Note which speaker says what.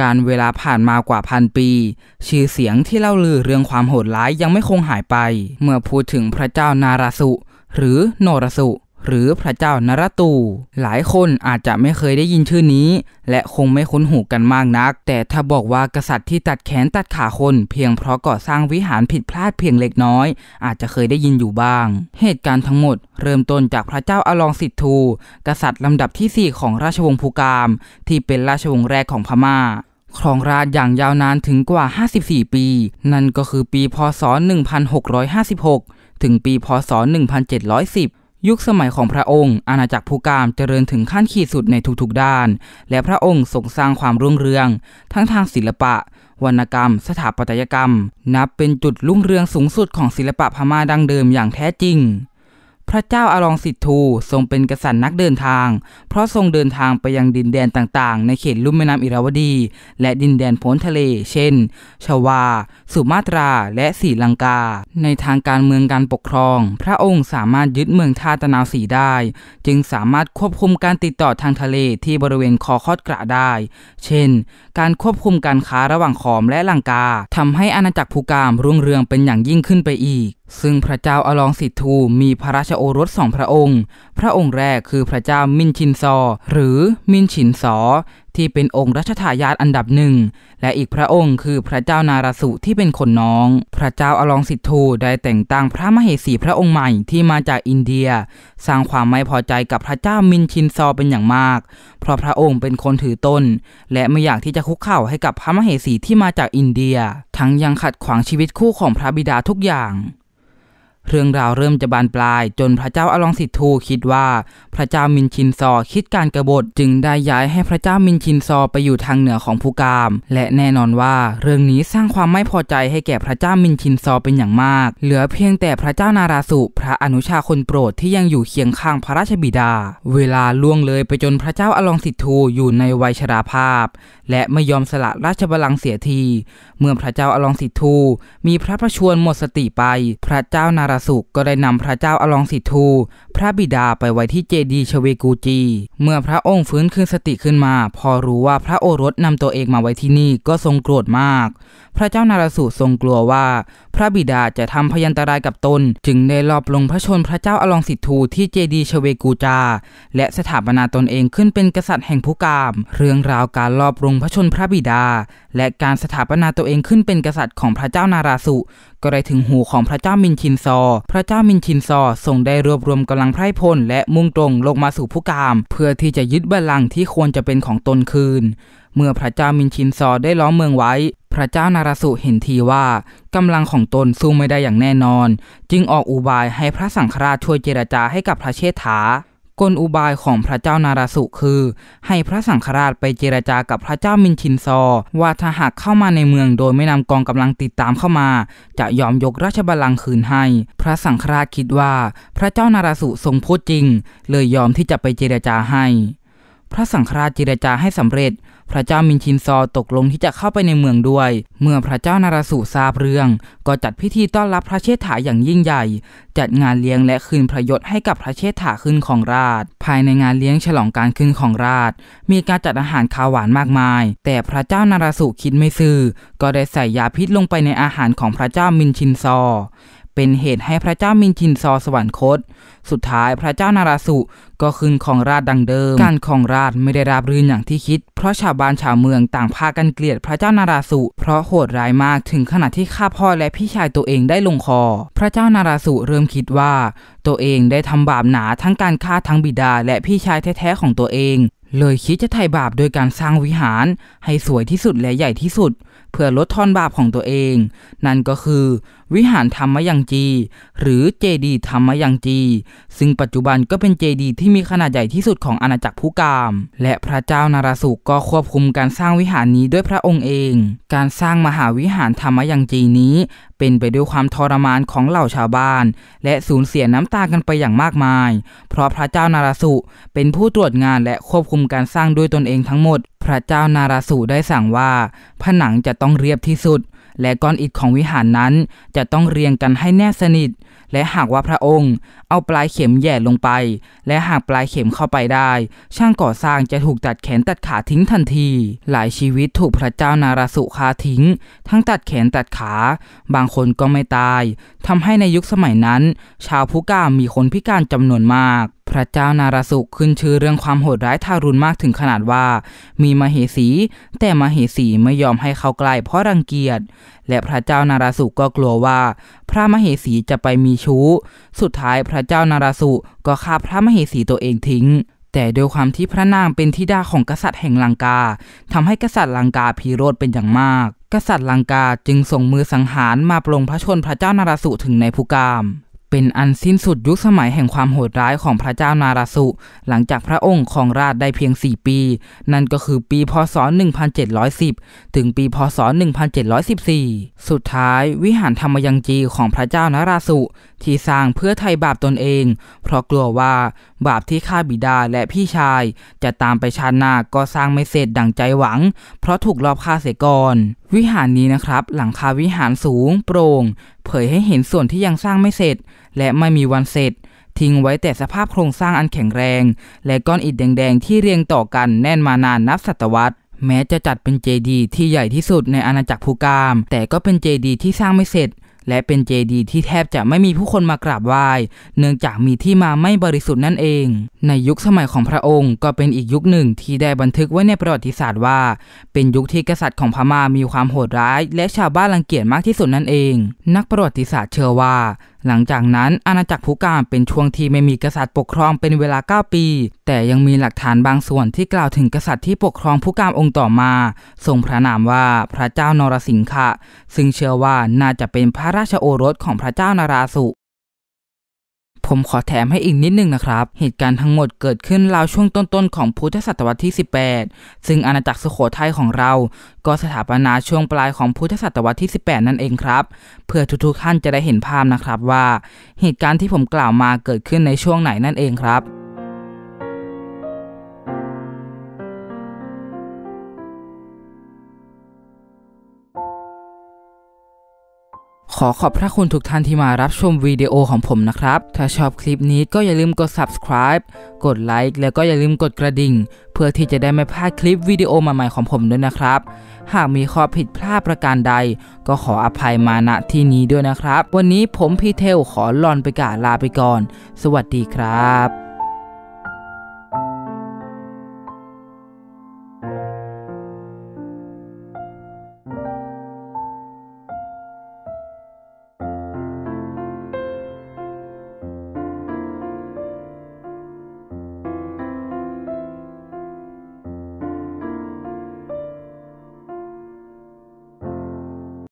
Speaker 1: การเวลาผ่านมากว่าพันปี ชื่อเสียงที่เล่าลือเรื่องความโหดร้าย ยังไม่คงหายไป เมื่อพูดถึงพระเจ้านาราสุ หรือโนรสุ หรือพระเจ้านารตู หลายคนอาจจะไม่เคยได้ยินชื่อนี้ และคงไม่คุ้นหูกันมากนัก แต่ถ้าบอกว่ากษัตริย์ที่ตัดแขนตัดขาคน เพียงเพราะก่อสร้างวิหารผิดพลาดเพียงเล็กน้อย อาจจะเคยได้ยินอยู่บ้าง เหตุการณ์ทั้งหมดเริ่มต้นจากพระเจ้าอลองสิทธูกษัตริย์ลำดับที่ 4 ของราชวงศ์ภูกาม ที่เป็นราชวงศ์แรกของพมา่าครองราชอย่างยาวนานถึงกว่า 54 ปี นั่นก็คือปี พศ 1656 ถึงปี พศ 1710 ยุคสมัยของพระองค์ อาณาจักรภูกามเจริญถึงขั้นขีดสุดในทุกๆด้าน และพระองค์ทรงสร้างความรุ่งเรือง ทั้งทางศิลปะ วรรณกรรม สถาปัตยกรรม นับเป็นจุดรุ่งเรืองสูงสุดของศิลปะพม่าดังเดิมอย่างแท้จริงพระเจ้าอารองสิทธูทรงเป็นกษัตริย์นักเดินทาง เพราะทรงเดินทางไปยังดินแดนต่างๆ ในเขตลุ่มแม่น้ำอิราวดี และดินแดนพ้นทะเล เช่นชวาสุมาตราและศรีลังกา ในทางการเมืองการปกครอง พระองค์สามารถยึดเมืองท่าตะนาวสีได้ จึงสามารถควบคุมการติดต่อทางทะเลที่บริเวณคอคอดกระได้ เช่น การควบคุมการค้าระหว่างขอมและลังกา ทำให้อาณาจักรภูกามรุ่งเรืองเป็นอย่างยิ่งขึ้นไปอีกซึ่งพระเจ้าอลองสิทธูมีพระราชโอรสสองพระองค์ พระองค์แรกคือพระเจ้ามินชินซอ หรือมินชินซอ ที่เป็นองค์รัชทายาทอันดับหนึ่ง และอีกพระองค์คือพระเจ้านาราสุที่เป็นคนน้อง พระเจ้าอลองสิทธูได้แต่งตั้งพระมเหสีพระองค์ใหม่ที่มาจากอินเดีย สร้างความไม่พอใจกับพระเจ้ามินชินซอเป็นอย่างมาก เพราะพระองค์เป็นคนถือต้น และไม่อยากที่จะคุกเข่าให้กับพระมเหสีที่มาจากอินเดีย ทั้งยังขัดขวางชีวิตคู่ของพระบิดาทุกอย่างเรื่องราวเริ่มจะบานปลาย จนพระเจ้าอลองสิทธูคิดว่า พระเจ้ามินชินซอคิดการกรบฏจึงได้ย้ายให้พระเจ้ามินชินซอไปอยู่ทางเหนือของภูกาม และแน่นอนว่าเรื่องนี้สร้างความไม่พอใจให้แก่พระเจ้ามินชินซอเป็นอย่างมาก เหลือเพียงแต่พระเจ้านาราสุพระอนุชาคนโปรดที่ยังอยู่เคียงข้างพระราชบิดา เวลาล่วงเลยไปจนพระเจ้าอลองสิทธูอยู่ในวัยชราภาพ และไม่ยอมสละราชบัลลังก์เสียที เมื่อพระเจ้าอลองสิทธูมีพระประชวรหมดสติไป พระเจ้านาราสุก็ได้นำพระเจ้าอลองสิทู พระบิดาไปไว้ที่เจดีชเวกูจี เมื่อพระองค์ฟื้นคืนสติขึ้นมา พอรู้ว่าพระโอรสนำตัวเองมาไว้ที่นี่ ก็ทรงโกรธมาก พระเจ้านารสุทรงกลัวว่า พระบิดาจะทำพยันตรายกับตน จึงได้ลอบลงพระชนพระเจ้าอลองสิทูที่เจดีชเวกูจา และสถาปนาตนเองขึ้นเป็นกษัตริย์แห่งภูกาม เรื่องราวการลอบลงพระชนพระบิดา และการสถาปนาตัวเองขึ้นเป็นกษัตริย์ของพระเจ้านาราสุ ก็ได้ถึงหูของพระเจ้ามินชินซอพระเจ้ามินชินซอทรงได้รวบรวมกำลังไพร่พลและมุ่งตรงลงมาสู่ผู้กาม เพื่อที่จะยึดบัลลังก์ที่ควรจะเป็นของตนคืน เมื่อพระเจ้ามินชินซอได้ล้อมเมืองไว้ พระเจ้านารสุเห็นทีว่ากำลังของตน สู้ไม่ได้อย่างแน่นอน จึงออกอุบายให้พระสังฆราชช่วยเจรจาให้กับพระเชษฐากลอุบายของพระเจ้านาราสุคือให้พระสังฆราชไปเจรจากับพระเจ้ามินชินซอ ว่าถ้าหากเข้ามาในเมืองโดยไม่นำกองกำลังติดตามเข้ามา จะยอมยกราชบัลลังก์คืนให้ พระสังฆราชคิดว่าพระเจ้านาราสุทรงพูดจริง เลยยอมที่จะไปเจรจาให้ พระสังฆราชเจรจาให้สำเร็จพระเจ้ามินชินซอตกลงที่จะเข้าไปในเมืองด้วย เมื่อพระเจ้านาราสุทราบเรื่อง ก็จัดพิธีต้อนรับพระเชษฐาอย่างยิ่งใหญ่ จัดงานเลี้ยงและคืนพระยศให้กับพระเชษฐาขึ้นของราช ภายในงานเลี้ยงฉลองการขึ้นของราช มีการจัดอาหารคาวหวานมากมาย แต่พระเจ้านาราสุคิดไม่ซื่อ ก็ได้ใส่ยาพิษลงไปในอาหารของพระเจ้ามินชินซอ เป็นเหตุให้พระเจ้ามินชินซอสวรรคตสุดท้ายพระเจ้านาราสุก็คืนของราชดังเดิม การของราชไม่ได้ราบรื่นอย่างที่คิด เพราะชาวบ้านชาวเมืองต่างพากันเกลียดพระเจ้านาราสุ เพราะโหดร้ายมากถึงขนาดที่ฆ่าพ่อและพี่ชายตัวเองได้ลงคอ พระเจ้านาราสุเริ่มคิดว่า ตัวเองได้ทำบาปหนาทั้งการฆ่าทั้งบิดา และพี่ชายแท้ๆของตัวเองเลยคิดจะไถ่บาปโดยการสร้างวิหารให้สวยที่สุดและใหญ่ที่สุด เพื่อลดทอนบาปของตัวเอง นั่นก็คือ วิหารธรรมยังจี หรือเจดีธรรมยังจี ซึ่งปัจจุบันก็เป็นเจดีที่มีขนาดใหญ่ที่สุดของอาณาจักรผู้กาม และพระเจ้านาราสุก็ควบคุมการสร้างวิหารนี้ด้วยพระองค์เอง การสร้างมหาวิหารธรรมยังจีนี้ เป็นไปด้วยความทรมานของเหล่าชาวบ้าน และสูญเสียน้ำตากันไปอย่างมากมาย เพราะพระเจ้านาราสุเป็นผู้ตรวจงานและควบคุมมการสร้างด้วยตนเองทั้งหมด พระเจ้านาราสูได้สั่งว่า ผนังจะต้องเรียบที่สุด และก้อนอิฐของวิหารนั้น จะต้องเรียงกันให้แนบสนิท และหากว่าพระองค์ เอาปลายเข็มแย่ลงไป และหากปลายเข็มเข้าไปได้ ช่างก่อสร้างจะถูกตัดแขนตัดขาทิ้งทันที หลายชีวิตถูกพระเจ้านาราสุคาทิ้ง ทั้งตัดแขนตัดขา บางคนก็ไม่ตายทำให้ในยุคสมัยนั้น ชาวพุกามีคนพิการจำนวนมากพระเจ้านาราสุขึ้นชื่อเรื่องความโหดร้ายทารุณมากถึงขนาดว่า มีมเหสี แต่มเหสีไม่ยอมให้เขาใกล้เพราะรังเกียจ และพระเจ้านาราสุก็กลัวว่า พระมเหสีจะไปมีชู้สุดท้ายพระเจ้านาราสุก็ฆ่าพระมเหสีตัวเองทิ้ง แต่ด้วยความที่พระนางเป็นธิดาของกษัตริย์แห่งลังกา ทำให้กษัตริย์ลังกาพิโรธเป็นอย่างมาก กษัตริย์ลังกาจึงส่งมือสังหารมาปลงพระชนพระเจ้านาราสุถึงในภูกามเป็นอันสิ้นสุดยุคสมัยแห่งความโหดร้ายของพระเจ้านาราสุ หลังจากพระองค์ครองราชได้เพียง 4 ปี นั่นก็คือปีพศ 1710 ถึงปีพศ 1714 สุดท้ายวิหารธรรมยังจีของพระเจ้านาราสุ ที่สร้างเพื่อไทยบาปตนเอง เพราะกลัวว่าบาปที่ฆ่าบิดาและพี่ชาย จะตามไปชาติหน้าก็สร้างไม่เสร็จดังใจหวัง เพราะถูกลอบฆ่าเสียก่อนวิหารนี้นะครับหลังคาวิหารสูง โปร่งเผยให้เห็นส่วนที่ยังสร้างไม่เสร็จ และไม่มีวันเสร็จ ทิ้งไว้แต่สภาพโครงสร้างอันแข็งแรง และก้อนอิฐแดงๆที่เรียงต่อกันแน่นมานานนับศตวรรษ แม้จะจัดเป็นเจดีย์ที่ใหญ่ที่สุดในอาณาจักรภูกาม แต่ก็เป็นเจดีย์ที่สร้างไม่เสร็จและเป็นเจดีย์ที่แทบจะไม่มีผู้คนมากราบไหว้เนื่องจากมีที่มาไม่บริสุทธิ์นั่นเองในยุคสมัยของพระองค์ ก็เป็นอีกยุคหนึ่งที่ได้บันทึกไว้ในประวัติศาสตร์ว่า เป็นยุคที่กษัตริย์ของพม่ามีความโหดร้าย และชาวบ้านรังเกียจมากที่สุดนั่นเอง นักประวัติศาสตร์เชื่อว่า หลังจากนั้นอาณาจักรพุกามเป็นช่วงที่ไม่มีกษัตริย์ปกครองเป็นเวลา 9 ปี แต่ยังมีหลักฐานบางส่วนที่กล่าวถึงกษัตริย์ที่ปกครองพุกามองค์ต่อมาทรงพระนามว่าพระเจ้านรสิงห์ซึ่งเชื่อว่าน่าจะเป็นพระราชโอรสของพระเจ้านาราสุผมขอแถมให้อีกนิดนึงนะครับเหตุการณ์ทั้งหมดเกิดขึ้นราวช่วงต้นๆของพุทธศตวรรษที่ 18 ซึ่งอาณาจักรสุโขทัยของเรา ก็สถาปนาช่วงปลายของพุทธศตวรรษที่ 18 นั่นเองครับ เพื่อทุกๆท่านจะได้เห็นภาพนะครับว่าเหตุการณ์ที่ผมกล่าวมาเกิดขึ้นในช่วงไหนนั่นเองครับขอขอบพระคุณทุกท่านที่มารับชมวิดีโอของผมนะครับ ถ้าชอบคลิปนี้ก็อย่าลืมกด subscribe กดไลค์แล้วก็อย่าลืมกดกระดิ่ง เพื่อที่จะได้ไม่พลาดคลิปวิดีโอใหม่ๆของผมด้วยนะครับ หากมีข้อผิดพลาดประการใด ก็ขออภัยมาณที่นี้ด้วยนะครับ วันนี้ผมพีเทลขอลอนไปกาลาไปก่อน สวัสดีครับ